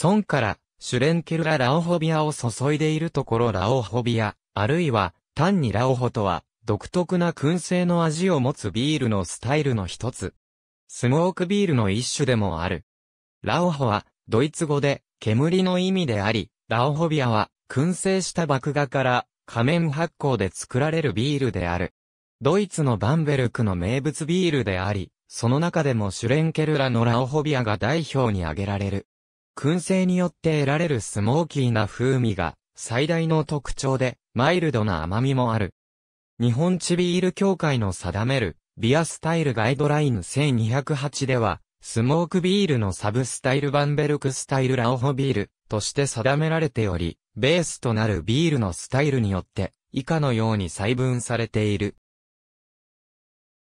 村からシュレンケルラ・ラオホビアを注いでいるところラオホビア、あるいは単にラオホとは独特な燻製の味を持つビールのスタイルの一つ。スモークビールの一種でもある。ラオホはドイツ語で煙の意味であり、ラオホビアは燻製した麦芽から仮面発酵で作られるビールである。ドイツのバンベルクの名物ビールであり、その中でもシュレンケルラのラオホビアが代表に挙げられる。燻製によって得られるスモーキーな風味が最大の特徴で、マイルドな甘みもある。日本チビール協会の定めるビアスタイルガイドライン1208では、スモークビールのサブスタイルバンベルクスタイルラオホビールとして定められており、ベースとなるビールのスタイルによって以下のように細分されている。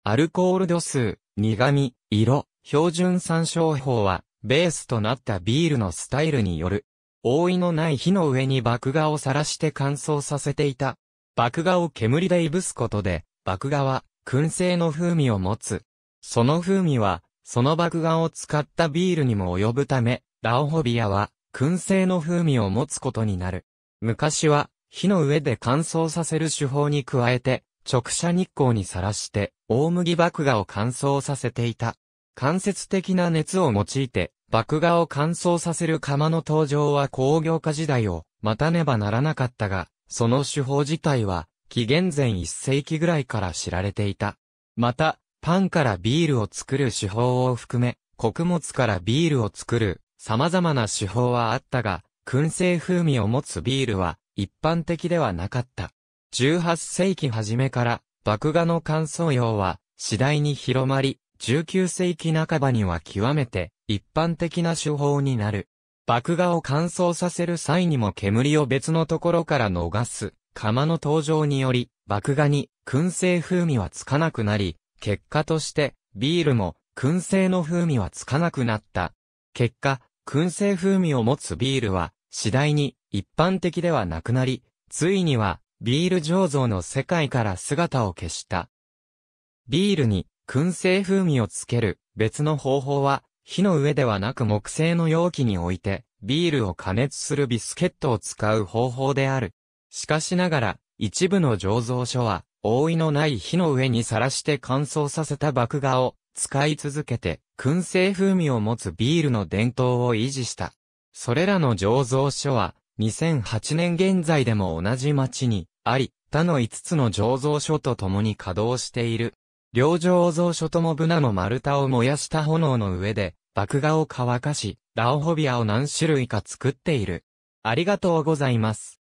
アルコール度数、苦味、色、標準参照法はベースとなったビールのスタイルによる、覆いのない火の上に麦芽をさらして乾燥させていた。麦芽を煙でいぶすことで、麦芽は燻製の風味を持つ。その風味は、その麦芽を使ったビールにも及ぶため、ラオホビアは燻製の風味を持つことになる。昔は、火の上で乾燥させる手法に加えて、直射日光にさらして、大麦麦芽を乾燥させていた。間接的な熱を用いて、麦芽を乾燥させる釜の登場は工業化時代を待たねばならなかったが、その手法自体は、紀元前1世紀ぐらいから知られていた。また、パンからビールを作る手法を含め、穀物からビールを作る様々な手法はあったが、燻製風味を持つビールは一般的ではなかった。18世紀初めから、麦芽の乾燥用は次第に広まり、19世紀半ばには極めて一般的な手法になる。麦芽を乾燥させる際にも煙を別のところから逃す。釜の登場により、麦芽に燻製風味はつかなくなり、結果として、ビールも燻製の風味はつかなくなった。結果、燻製風味を持つビールは、次第に一般的ではなくなり、ついには、ビール醸造の世界から姿を消した。ビールに燻製風味をつける別の方法は、火の上ではなく木製の容器に置いて、ビールを加熱するビスケットを使う方法である。しかしながら、一部の醸造所は、覆いのない火の上にさらして乾燥させた麦芽を使い続けて、燻製風味を持つビールの伝統を維持した。それらの醸造所は、2008年現在でも同じ町にあり、他の5つの醸造所と共に稼働している。両上蔵書ともブナの丸太を燃やした炎の上で、麦芽を乾かし、ラオホビアを何種類か作っている。ありがとうございます。